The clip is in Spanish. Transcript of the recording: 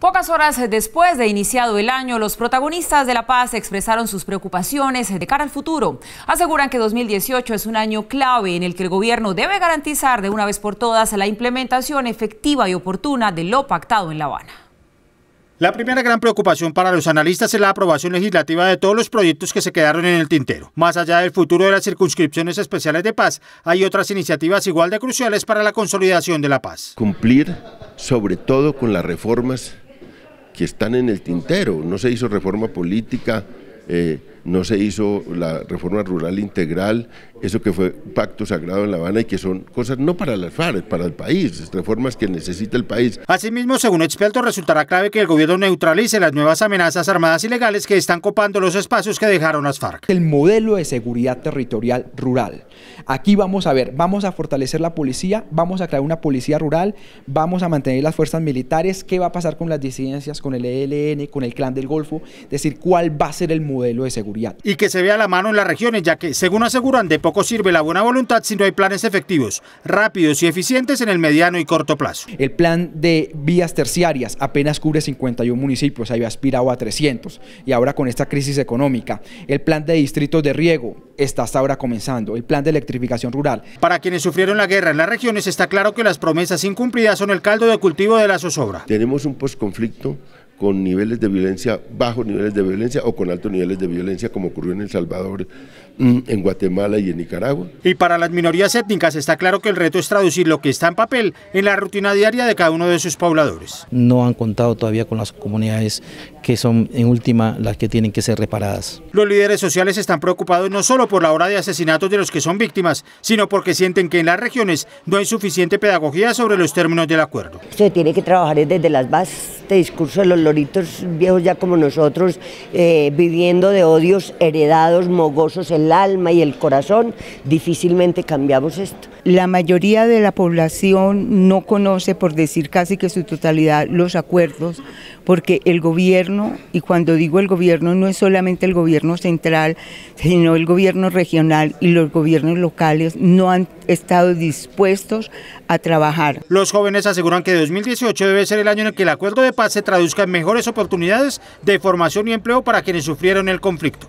Pocas horas después de iniciado el año, los protagonistas de la paz expresaron sus preocupaciones de cara al futuro. Aseguran que 2018 es un año clave en el que el gobierno debe garantizar de una vez por todas la implementación efectiva y oportuna de lo pactado en La Habana. La primera gran preocupación para los analistas es la aprobación legislativa de todos los proyectos que se quedaron en el tintero. Más allá del futuro de las circunscripciones especiales de paz, hay otras iniciativas igual de cruciales para la consolidación de la paz. Cumplir sobre todo con las reformas que están en el tintero. No se hizo reforma política, eh, no se hizo la reforma rural integral, eso que fue pacto sagrado en La Habana y que son cosas no para las FARC, para el país, reformas que necesita el país. Asimismo, según expertos, resultará clave que el gobierno neutralice las nuevas amenazas armadas ilegales que están copando los espacios que dejaron las FARC. El modelo de seguridad territorial rural. Aquí vamos a ver, vamos a fortalecer la policía, vamos a crear una policía rural, vamos a mantener las fuerzas militares, qué va a pasar con las disidencias, con el ELN, con el Clan del Golfo, es decir, cuál va a ser el modelo de seguridad. Y que se vea la mano en las regiones, ya que, según aseguran, de poco sirve la buena voluntad si no hay planes efectivos, rápidos y eficientes en el mediano y corto plazo. El plan de vías terciarias apenas cubre 51 municipios, había aspirado a 300 y ahora con esta crisis económica. El plan de distritos de riego está hasta ahora comenzando, el plan de electrificación rural. Para quienes sufrieron la guerra en las regiones está claro que las promesas incumplidas son el caldo de cultivo de la zozobra. Tenemos un posconflicto con niveles de violencia, bajos niveles de violencia o con altos niveles de violencia, como ocurrió en El Salvador, mm, en Guatemala y en Nicaragua. Y para las minorías étnicas está claro que el reto es traducir lo que está en papel en la rutina diaria de cada uno de sus pobladores. No han contado todavía con las comunidades que son en última las que tienen que ser reparadas. Los líderes sociales están preocupados no solo por la hora de asesinatos de los que son víctimas, sino porque sienten que en las regiones no hay suficiente pedagogía sobre los términos del acuerdo. Se tiene que trabajar desde las bases este discurso de los loritos viejos ya como nosotros, eh, viviendo de odios heredados, mogosos el alma y el corazón, difícilmente cambiamos esto. La mayoría de la población no conoce, por decir casi que su totalidad, los acuerdos, porque el gobierno, y cuando digo el gobierno, no es solamente el gobierno central, sino el gobierno regional y los gobiernos locales no han estado dispuestos a trabajar. Los jóvenes aseguran que 2018 debe ser el año en el que el acuerdo de paz se traduzca en mejores oportunidades de formación y empleo para quienes sufrieron el conflicto.